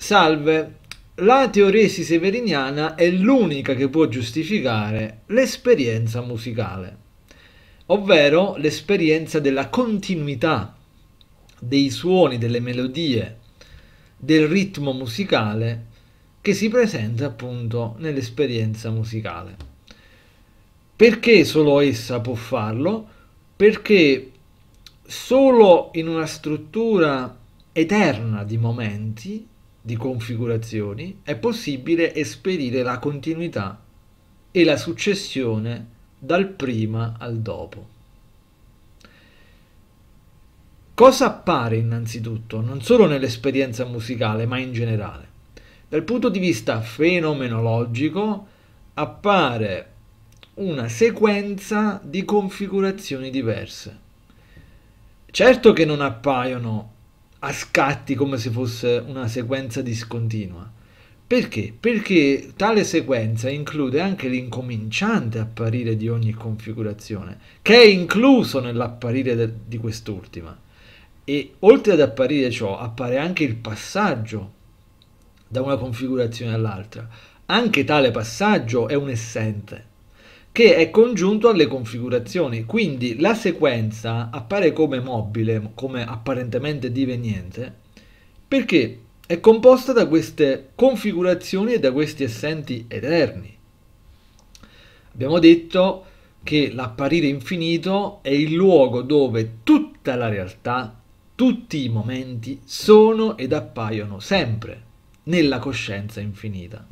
Salve, la teoresi severiniana è l'unica che può giustificare l'esperienza musicale, ovvero l'esperienza della continuità dei suoni, delle melodie, del ritmo musicale che si presenta appunto nell'esperienza musicale. Perché solo essa può farlo? Perché solo in una struttura eterna di momenti di configurazioni è possibile esperire la continuità e la successione dal prima al dopo. Cosa appare innanzitutto, non solo nell'esperienza musicale, ma in generale? Dal punto di vista fenomenologico appare una sequenza di configurazioni diverse. Certo che non appaiono a scatti come se fosse una sequenza discontinua. Perché? Perché tale sequenza include anche l'incominciante apparire di ogni configurazione, che è incluso nell'apparire de- di quest'ultima. E oltre ad apparire ciò, appare anche il passaggio da una configurazione all'altra. Anche tale passaggio è un essente, che è congiunto alle configurazioni. Quindi la sequenza appare come mobile, come apparentemente diveniente, perché è composta da queste configurazioni e da questi essenti eterni. Abbiamo detto che l'apparire infinito è il luogo dove tutta la realtà, tutti i momenti sono ed appaiono sempre nella coscienza infinita.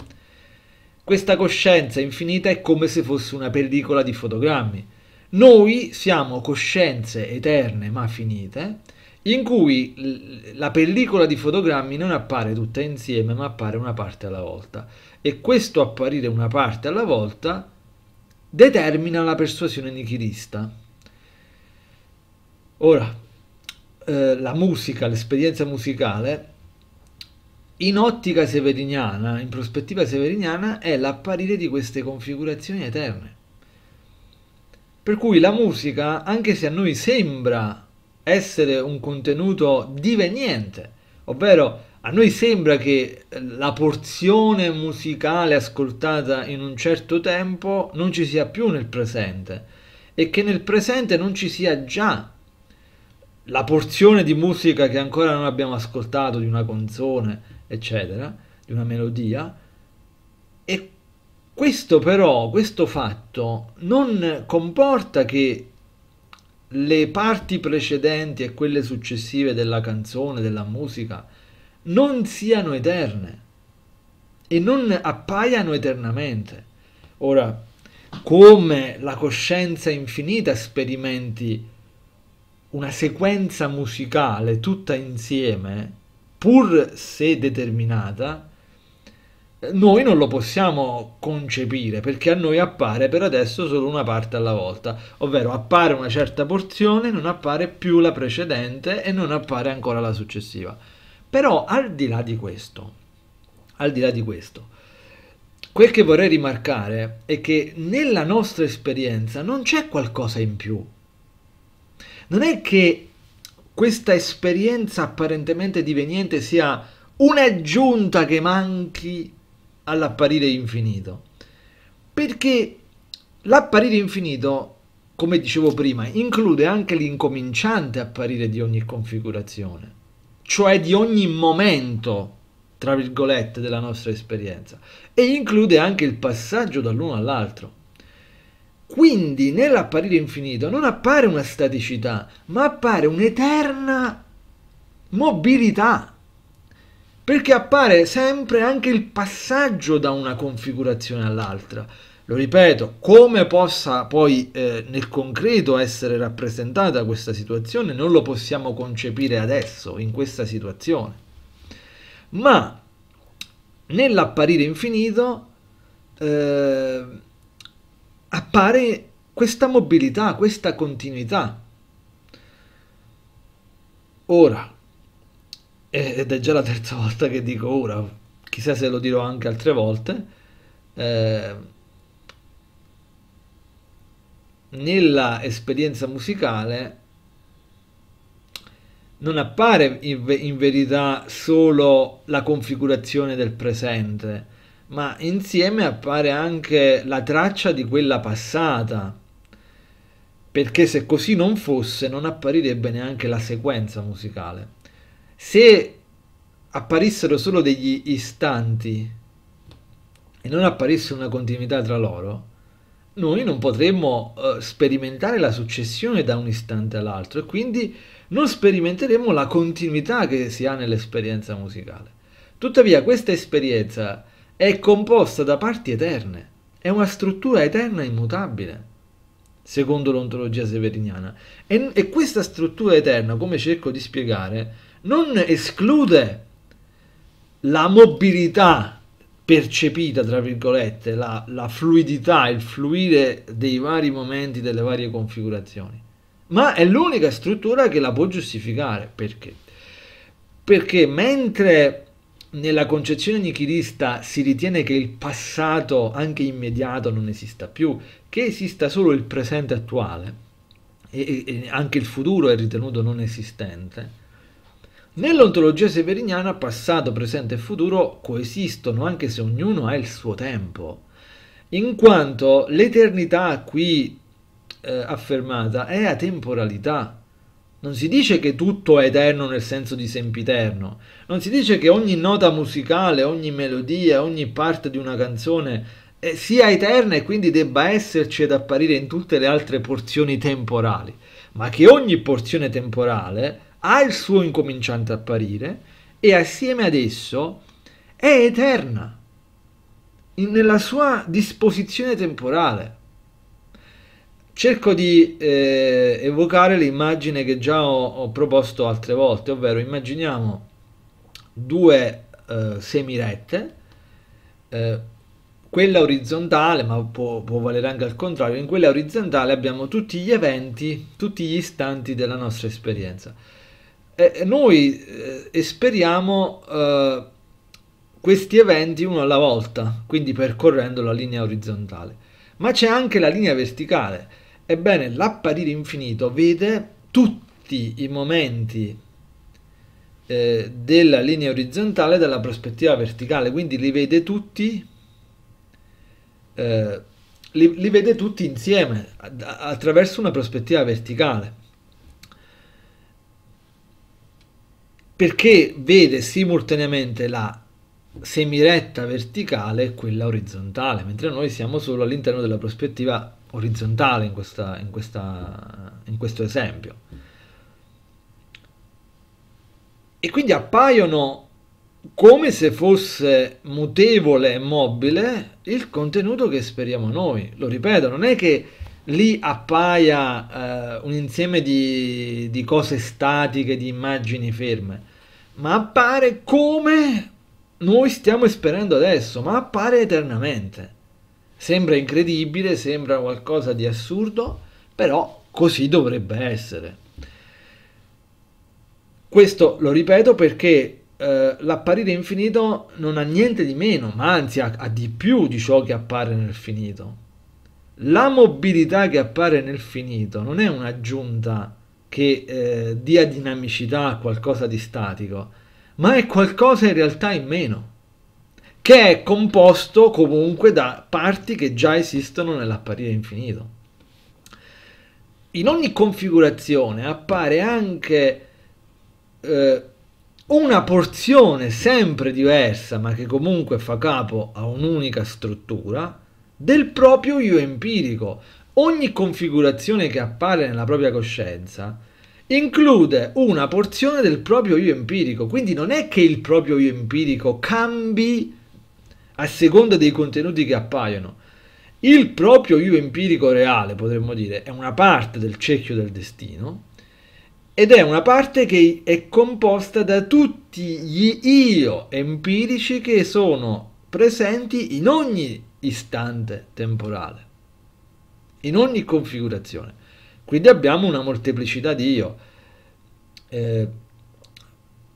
Questa coscienza infinita è come se fosse una pellicola di fotogrammi. Noi siamo coscienze eterne ma finite, in cui la pellicola di fotogrammi non appare tutta insieme, ma appare una parte alla volta. E questo apparire una parte alla volta determina la persuasione nichilista. Ora, eh, la musica, l'esperienza musicale in ottica severiniana, in prospettiva severiniana, è l'apparire di queste configurazioni eterne. Per cui la musica, anche se a noi sembra essere un contenuto diveniente, ovvero a noi sembra che la porzione musicale ascoltata in un certo tempo non ci sia più nel presente e che nel presente non ci sia già la porzione di musica che ancora non abbiamo ascoltato di una canzone, eccetera, di una melodia, e questo però, questo fatto, non comporta che le parti precedenti e quelle successive della canzone, della musica, non siano eterne e non appaiano eternamente. Ora, come la coscienza infinita sperimenti una sequenza musicale tutta insieme, pur se determinata, noi non lo possiamo concepire perché a noi appare per adesso solo una parte alla volta, ovvero appare una certa porzione, non appare più la precedente e non appare ancora la successiva. Però al di là di questo, al di là di questo, quel che vorrei rimarcare è che nella nostra esperienza non c'è qualcosa in più. Non è che questa esperienza apparentemente diveniente sia un'aggiunta che manchi all'apparire infinito. Perché l'apparire infinito, come dicevo prima, include anche l'incominciante apparire di ogni configurazione, cioè di ogni momento, tra virgolette, della nostra esperienza, e include anche il passaggio dall'uno all'altro. Quindi nell'apparire infinito non appare una staticità, ma appare un'eterna mobilità, perché appare sempre anche il passaggio da una configurazione all'altra. Lo ripeto, come possa poi eh, nel concreto essere rappresentata questa situazione non lo possiamo concepire adesso, in questa situazione. Ma nell'apparire infinito... Eh, appare questa mobilità, questa continuità. Ora, ed è già la terza volta che dico ora, chissà se lo dirò anche altre volte, eh, nella esperienza musicale non appare in, in verità solo la configurazione del presente, ma insieme appare anche la traccia di quella passata, perché se così non fosse non apparirebbe neanche la sequenza musicale. Se apparissero solo degli istanti e non apparisse una continuità tra loro, noi non potremmo eh, sperimentare la successione da un istante all'altro e quindi non sperimenteremo la continuità che si ha nell'esperienza musicale. Tuttavia questa esperienza è composta da parti eterne, è una struttura eterna e immutabile, secondo l'ontologia severiniana. E, e questa struttura eterna, come cerco di spiegare, non esclude la mobilità percepita, tra virgolette, la, la, fluidità, il fluire dei vari momenti, delle varie configurazioni. Ma è l'unica struttura che la può giustificare. Perché? Perché mentre nella concezione nichilista si ritiene che il passato, anche immediato, non esista più, che esista solo il presente attuale e, e anche il futuro è ritenuto non esistente, nell'ontologia severiniana passato, presente e futuro coesistono anche se ognuno ha il suo tempo, in quanto l'eternità qui eh, affermata è atemporalità non si dice che tutto è eterno nel senso di sempiterno, non si dice che ogni nota musicale, ogni melodia, ogni parte di una canzone eh, sia eterna e quindi debba esserci ed apparire in tutte le altre porzioni temporali, ma che ogni porzione temporale ha il suo incominciante apparire e assieme ad esso è eterna nella sua disposizione temporale cerco di eh, evocare l'immagine che già ho, ho, proposto altre volte, ovvero immaginiamo due eh, semirette, eh, quella orizzontale, ma può, può, valere anche al contrario, in quella orizzontale abbiamo tutti gli eventi, tutti gli istanti della nostra esperienza. E noi eh, esperiamo eh, questi eventi uno alla volta, quindi percorrendo la linea orizzontale, ma c'è anche la linea verticale Ebbene, l'apparire infinito vede tutti i momenti eh, della linea orizzontale dalla prospettiva verticale, quindi li vede tutti, eh, li, li vede tutti insieme attraverso una prospettiva verticale. perché vede simultaneamente la semiretta verticale e quella orizzontale, mentre noi siamo solo all'interno della prospettiva orizzontale in, questa, in, questa, in questo esempio. E quindi appaiono come se fosse mutevole e mobile il contenuto che speriamo noi. Lo ripeto, non è che lì appaia eh, un insieme di, di, cose statiche, di immagini ferme, ma appare come noi stiamo esperendo adesso, ma appare eternamente. Sembra incredibile, sembra qualcosa di assurdo, però così dovrebbe essere. Questo lo ripeto perché eh, l'apparire infinito non ha niente di meno, ma anzi ha, ha di più di ciò che appare nel finito. La mobilità che appare nel finito non è un'aggiunta che eh, dia dinamicità a qualcosa di statico, ma è qualcosa in realtà in meno che è composto comunque da parti che già esistono nell'apparire infinito. In ogni configurazione appare anche eh, una porzione sempre diversa, ma che comunque fa capo a un'unica struttura, del proprio io empirico. Ogni configurazione che appare nella propria coscienza include una porzione del proprio io empirico, quindi non è che il proprio io empirico cambi a seconda dei contenuti che appaiono. Il proprio io empirico reale, potremmo dire, è una parte del cerchio del destino ed è una parte che è composta da tutti gli io empirici che sono presenti in ogni istante temporale, in ogni configurazione. Quindi abbiamo una molteplicità di io. Eh,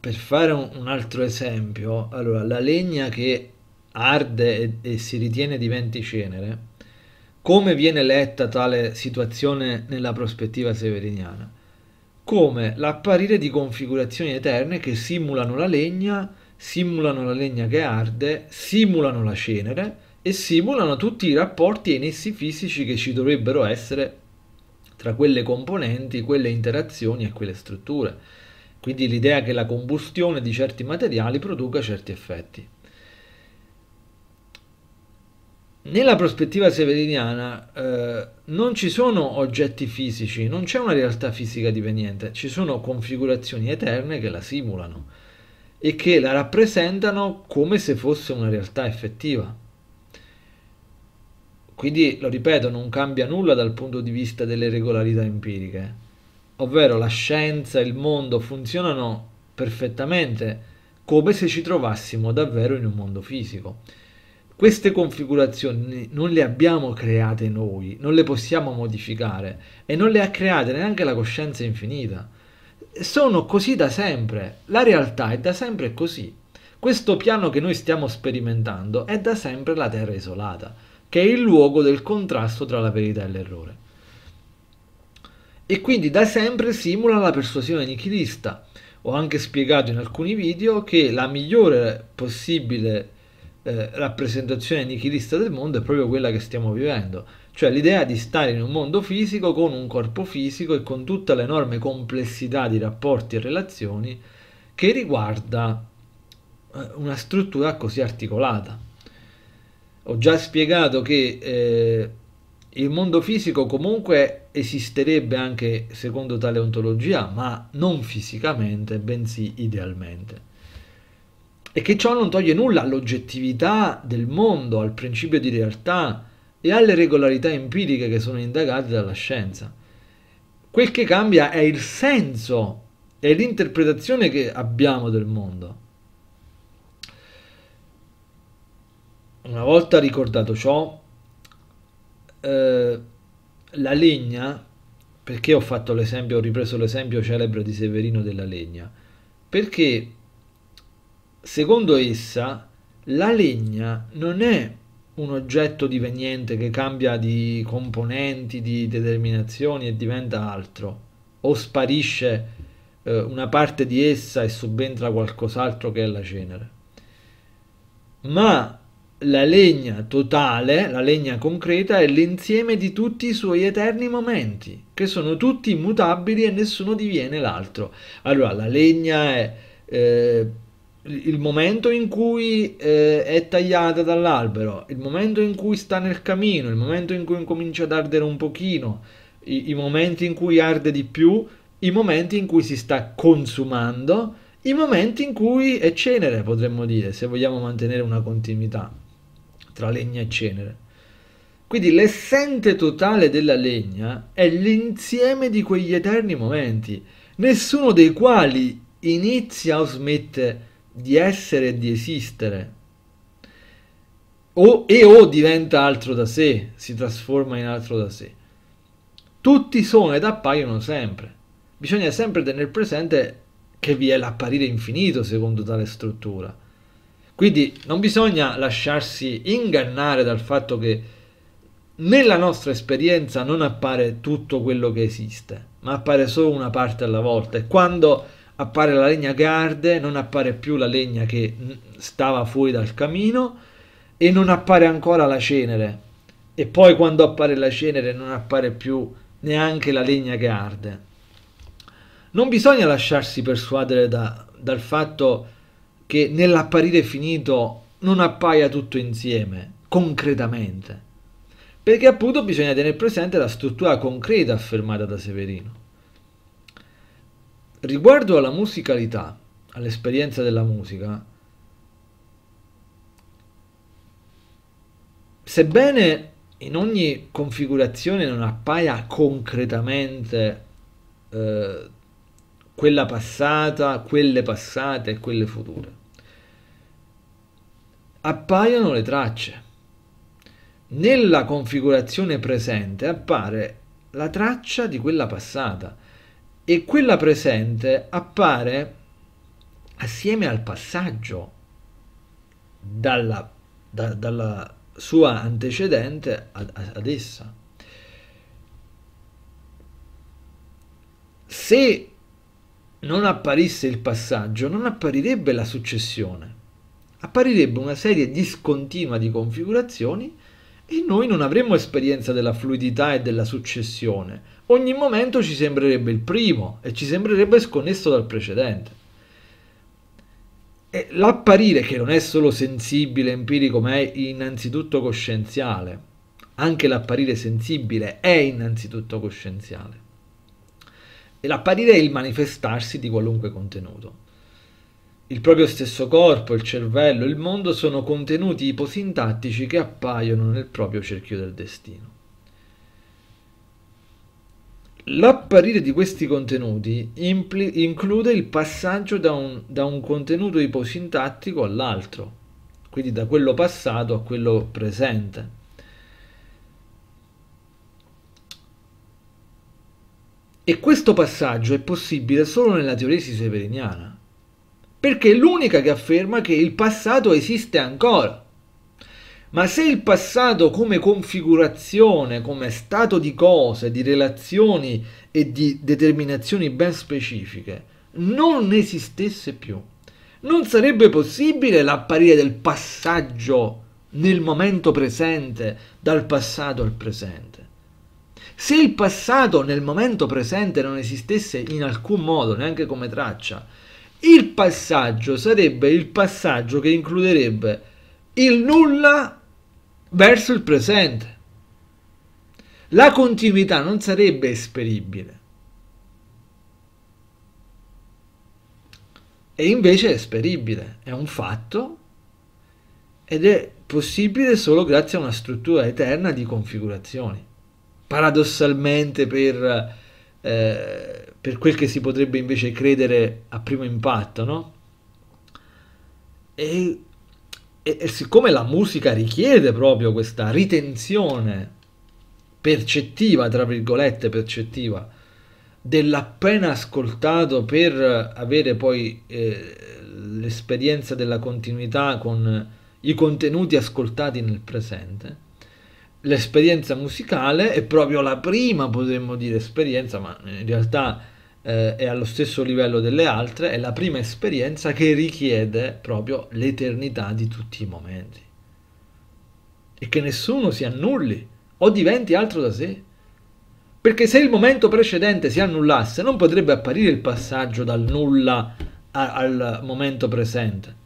per fare un, altro esempio, allora la legna che arde e, e si ritiene diventi cenere, come viene letta tale situazione nella prospettiva severiniana? Come l'apparire di configurazioni eterne che simulano la legna, simulano la legna che arde, simulano la cenere e simulano tutti i rapporti e i nessi fisici che ci dovrebbero essere tra quelle componenti, quelle interazioni e quelle strutture. Quindi l'idea che la combustione di certi materiali produca certi effetti nella prospettiva severiniana eh, non ci sono oggetti fisici, non c'è una realtà fisica dipendente, ci sono configurazioni eterne che la simulano e che la rappresentano come se fosse una realtà effettiva. Quindi, lo ripeto, non cambia nulla dal punto di vista delle regolarità empiriche, ovvero la scienza e il mondo funzionano perfettamente come se ci trovassimo davvero in un mondo fisico. Queste configurazioni non le abbiamo create noi, non le possiamo modificare e non le ha create neanche la coscienza infinita. Sono così da sempre, la realtà è da sempre così. Questo piano che noi stiamo sperimentando è da sempre la terra isolata, che è il luogo del contrasto tra la verità e l'errore. E quindi da sempre simula la persuasione nichilista. Ho anche spiegato in alcuni video che la migliore possibile eh, rappresentazione nichilista del mondo è proprio quella che stiamo vivendo, cioè l'idea di stare in un mondo fisico con un corpo fisico e con tutta l'enorme complessità di rapporti e relazioni che riguarda eh, una struttura così articolata. Ho già spiegato che eh, il mondo fisico comunque esisterebbe anche secondo tale ontologia, ma non fisicamente, bensì idealmente e che ciò non toglie nulla all'oggettività del mondo, al principio di realtà e alle regolarità empiriche che sono indagate dalla scienza. Quel che cambia è il senso e l'interpretazione che abbiamo del mondo. Una volta ricordato ciò, eh, la legna, perché ho fatto l'esempio, ho ripreso l'esempio celebre di Severino della legna? Perché Secondo essa, la legna non è un oggetto diveniente che cambia di componenti, di determinazioni e diventa altro, o sparisce eh, una parte di essa e subentra qualcos'altro che è la cenere. Ma la legna totale, la legna concreta, è l'insieme di tutti i suoi eterni momenti, che sono tutti immutabili e nessuno diviene l'altro. Allora, la legna è... Eh, il momento in cui eh, è tagliata dall'albero, il momento in cui sta nel camino, il momento in cui incomincia ad ardere un pochino, i, i momenti in cui arde di più, i momenti in cui si sta consumando, i momenti in cui è cenere, potremmo dire, se vogliamo mantenere una continuità tra legna e cenere. Quindi l'essente totale della legna è l'insieme di quegli eterni momenti, nessuno dei quali inizia o smette di di essere e di esistere. O, e o diventa altro da sé, si trasforma in altro da sé. Tutti sono ed appaiono sempre. Bisogna sempre tenere presente che vi è l'apparire infinito secondo tale struttura. Quindi non bisogna lasciarsi ingannare dal fatto che nella nostra esperienza non appare tutto quello che esiste, ma appare solo una parte alla volta. E quando appare la legna Garde, non appare più la legna che stava fuori dal camino e non appare ancora la cenere. E poi quando appare la cenere non appare più neanche la legna che arde. Non bisogna lasciarsi persuadere da, dal fatto che nell'apparire finito non appaia tutto insieme, concretamente, perché appunto bisogna tenere presente la struttura concreta affermata da Severino. Riguardo alla musicalità, all'esperienza della musica, sebbene in ogni configurazione non appaia concretamente eh, quella passata, quelle passate e quelle future, appaiono le tracce. Nella configurazione presente appare la traccia di quella passata e quella presente appare assieme al passaggio dalla, da, dalla sua antecedente ad, ad essa. Se non apparisse il passaggio, non apparirebbe la successione, apparirebbe una serie discontinua di configurazioni e noi non avremmo esperienza della fluidità e della successione. Ogni momento ci sembrerebbe il primo e ci sembrerebbe sconnesso dal precedente. E l'apparire che non è solo sensibile, empirico, ma è innanzitutto coscienziale, anche l'apparire sensibile è innanzitutto coscienziale. E l'apparire è il manifestarsi di qualunque contenuto. Il proprio stesso corpo, il cervello, il mondo sono contenuti iposintattici che appaiono nel proprio cerchio del destino. L'apparire di questi contenuti impli- include il passaggio da un, da un contenuto iposintattico all'altro, quindi da quello passato a quello presente. E questo passaggio è possibile solo nella teoresi severiniana perché è l'unica che afferma che il passato esiste ancora. Ma se il passato come configurazione, come stato di cose, di relazioni e di determinazioni ben specifiche, non esistesse più, non sarebbe possibile l'apparire del passaggio nel momento presente, dal passato al presente. Se il passato nel momento presente non esistesse in alcun modo, neanche come traccia, il passaggio sarebbe il passaggio che includerebbe il nulla verso il presente. La continuità non sarebbe esperibile. E invece è esperibile, è un fatto ed è possibile solo grazie a una struttura eterna di configurazioni. Paradossalmente per eh, per quel che si potrebbe invece credere a primo impatto, no? E, e, e siccome la musica richiede proprio questa ritenzione percettiva, tra virgolette percettiva, dell'appena ascoltato per avere poi eh, l'esperienza della continuità con i contenuti ascoltati nel presente, l'esperienza musicale è proprio la prima, potremmo dire, esperienza, ma in realtà eh, è allo stesso livello delle altre, è la prima esperienza che richiede proprio l'eternità di tutti i momenti. E che nessuno si annulli o diventi altro da sé. Perché se il momento precedente si annullasse, non potrebbe apparire il passaggio dal nulla a, al momento presente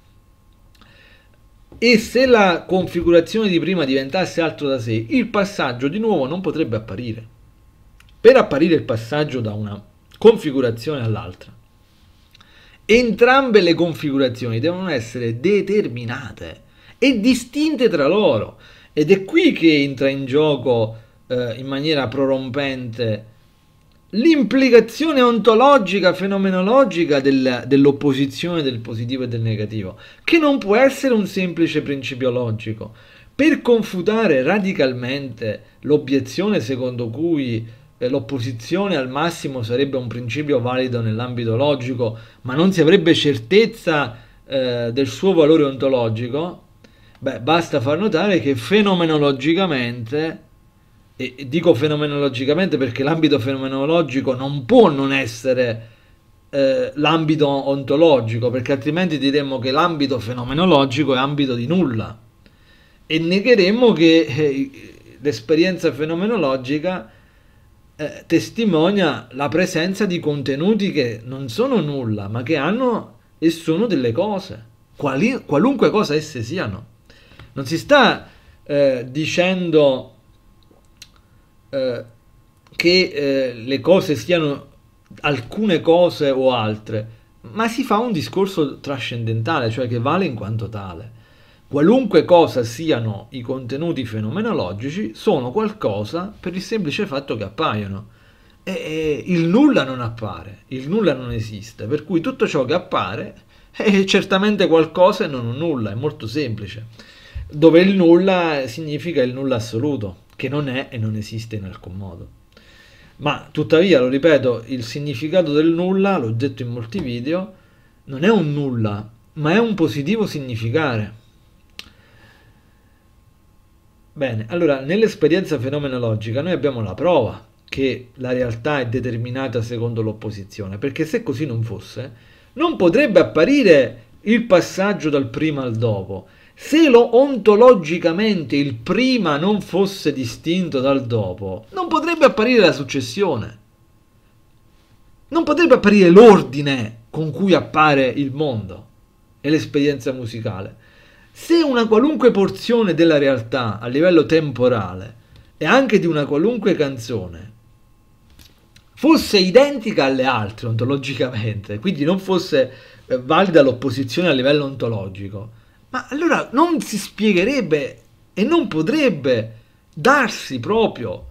e se la configurazione di prima diventasse altro da sé, il passaggio di nuovo non potrebbe apparire. Per apparire il passaggio da una configurazione all'altra, entrambe le configurazioni devono essere determinate e distinte tra loro. Ed è qui che entra in gioco eh, in maniera prorompente l'implicazione ontologica, fenomenologica del, dell'opposizione del positivo e del negativo, che non può essere un semplice principio logico. Per confutare radicalmente l'obiezione secondo cui eh, l'opposizione al massimo sarebbe un principio valido nell'ambito logico, ma non si avrebbe certezza eh, del suo valore ontologico, beh, basta far notare che fenomenologicamente e dico fenomenologicamente perché l'ambito fenomenologico non può non essere eh, l'ambito ontologico, perché altrimenti diremmo che l'ambito fenomenologico è ambito di nulla e negheremmo che eh, l'esperienza fenomenologica eh, testimonia la presenza di contenuti che non sono nulla, ma che hanno e sono delle cose, quali, qualunque cosa esse siano. Non si sta eh, dicendo eh, che eh, le cose siano alcune cose o altre, ma si fa un discorso trascendentale, cioè che vale in quanto tale. Qualunque cosa siano i contenuti fenomenologici, sono qualcosa per il semplice fatto che appaiono. E, e il nulla non appare, il nulla non esiste, per cui tutto ciò che appare è certamente qualcosa e non un nulla, è molto semplice. Dove il nulla significa il nulla assoluto che non è e non esiste in alcun modo. Ma tuttavia, lo ripeto, il significato del nulla, l'ho detto in molti video, non è un nulla, ma è un positivo significare. Bene, allora nell'esperienza fenomenologica noi abbiamo la prova che la realtà è determinata secondo l'opposizione, perché se così non fosse, non potrebbe apparire il passaggio dal prima al dopo, se lo ontologicamente il prima non fosse distinto dal dopo, non potrebbe apparire la successione. Non potrebbe apparire l'ordine con cui appare il mondo e l'esperienza musicale. Se una qualunque porzione della realtà a livello temporale e anche di una qualunque canzone fosse identica alle altre ontologicamente, quindi non fosse eh, valida l'opposizione a livello ontologico, ma allora non si spiegherebbe e non potrebbe darsi proprio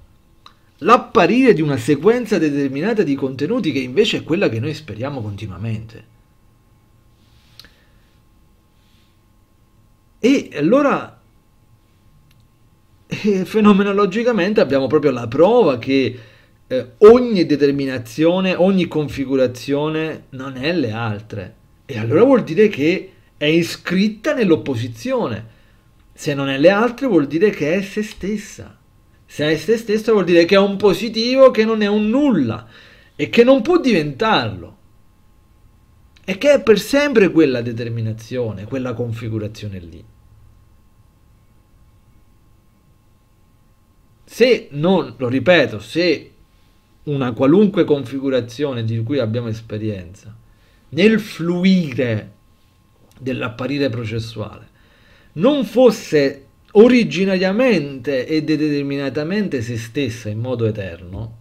l'apparire di una sequenza determinata di contenuti che invece è quella che noi speriamo continuamente. E allora eh, fenomenologicamente abbiamo proprio la prova che eh, ogni determinazione, ogni configurazione non è le altre. E allora vuol dire che è iscritta nell'opposizione. Se non è le altre vuol dire che è se stessa. Se è se stessa vuol dire che è un positivo che non è un nulla e che non può diventarlo. E che è per sempre quella determinazione, quella configurazione lì. Se non, lo ripeto, se una qualunque configurazione di cui abbiamo esperienza, nel fluire dell'apparire processuale non fosse originariamente e determinatamente se stessa in modo eterno,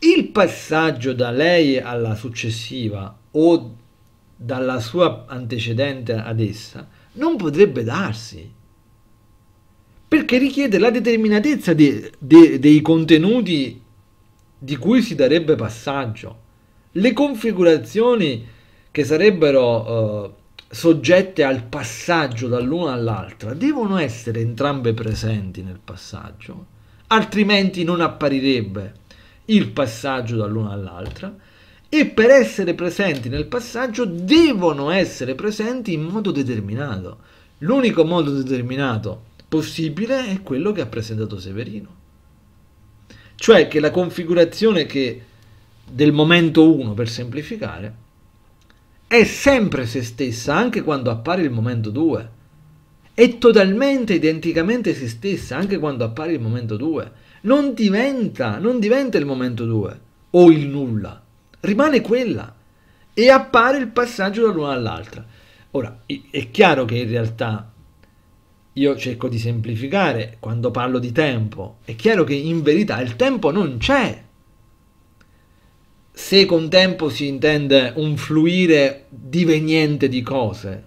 il passaggio da lei alla successiva o dalla sua antecedente ad essa non potrebbe darsi, perché richiede la determinatezza de, de, dei contenuti di cui si darebbe passaggio, le configurazioni che sarebbero... Eh, soggette al passaggio dall'una all'altra, devono essere entrambe presenti nel passaggio, altrimenti non apparirebbe il passaggio dall'una all'altra e per essere presenti nel passaggio devono essere presenti in modo determinato. L'unico modo determinato possibile è quello che ha presentato Severino. Cioè che la configurazione che del momento 1, per semplificare, è sempre se stessa anche quando appare il momento 2. È totalmente identicamente se stessa anche quando appare il momento 2. Non diventa, non diventa il momento 2 o il nulla. Rimane quella e appare il passaggio dall'una all'altra. Ora, è chiaro che in realtà io cerco di semplificare quando parlo di tempo. È chiaro che in verità il tempo non c'è se con tempo si intende un fluire diveniente di cose,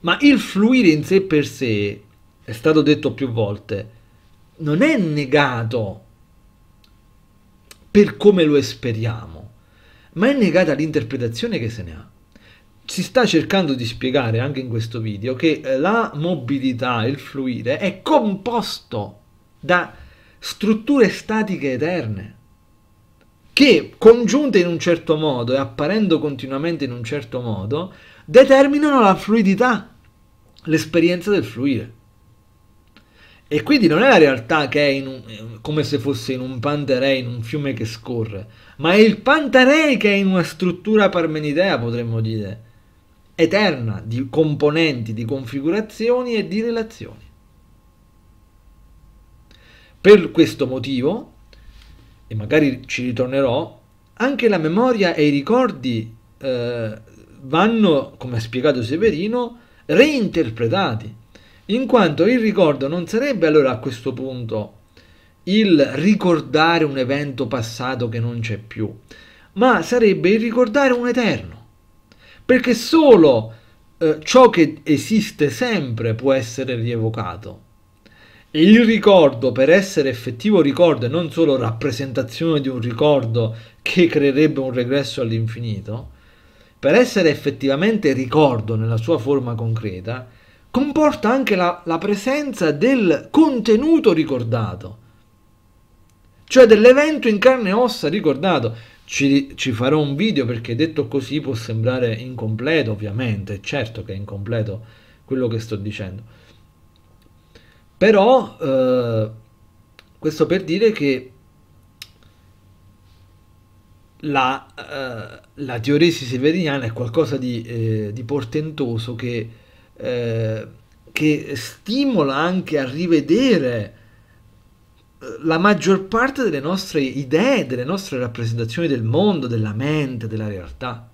ma il fluire in sé per sé, è stato detto più volte, non è negato per come lo esperiamo, ma è negata l'interpretazione che se ne ha. Si sta cercando di spiegare anche in questo video che eh, la mobilità, il fluire, è composto da strutture statiche eterne che congiunte in un certo modo e apparendo continuamente in un certo modo, determinano la fluidità, l'esperienza del fluire. E quindi non è la realtà che è un, come se fosse in un panterei, in un fiume che scorre, ma è il panterei che è in una struttura parmenidea, potremmo dire, eterna di componenti, di configurazioni e di relazioni. Per questo motivo, e magari ci ritornerò, anche la memoria e i ricordi eh, vanno, come ha spiegato Severino, reinterpretati, in quanto il ricordo non sarebbe allora a questo punto il ricordare un evento passato che non c'è più, ma sarebbe il ricordare un eterno, perché solo eh, ciò che esiste sempre può essere rievocato il ricordo, per essere effettivo ricordo e non solo rappresentazione di un ricordo che creerebbe un regresso all'infinito, per essere effettivamente ricordo nella sua forma concreta, comporta anche la, la presenza del contenuto ricordato, cioè dell'evento in carne e ossa ricordato. Ci, ci farò un video perché detto così può sembrare incompleto, ovviamente, certo che è incompleto quello che sto dicendo però eh, questo per dire che la, eh, la dioresi severiana è qualcosa di, eh, di portentoso che, eh, che, stimola anche a rivedere eh, la maggior parte delle nostre idee, delle nostre rappresentazioni del mondo, della mente, della realtà.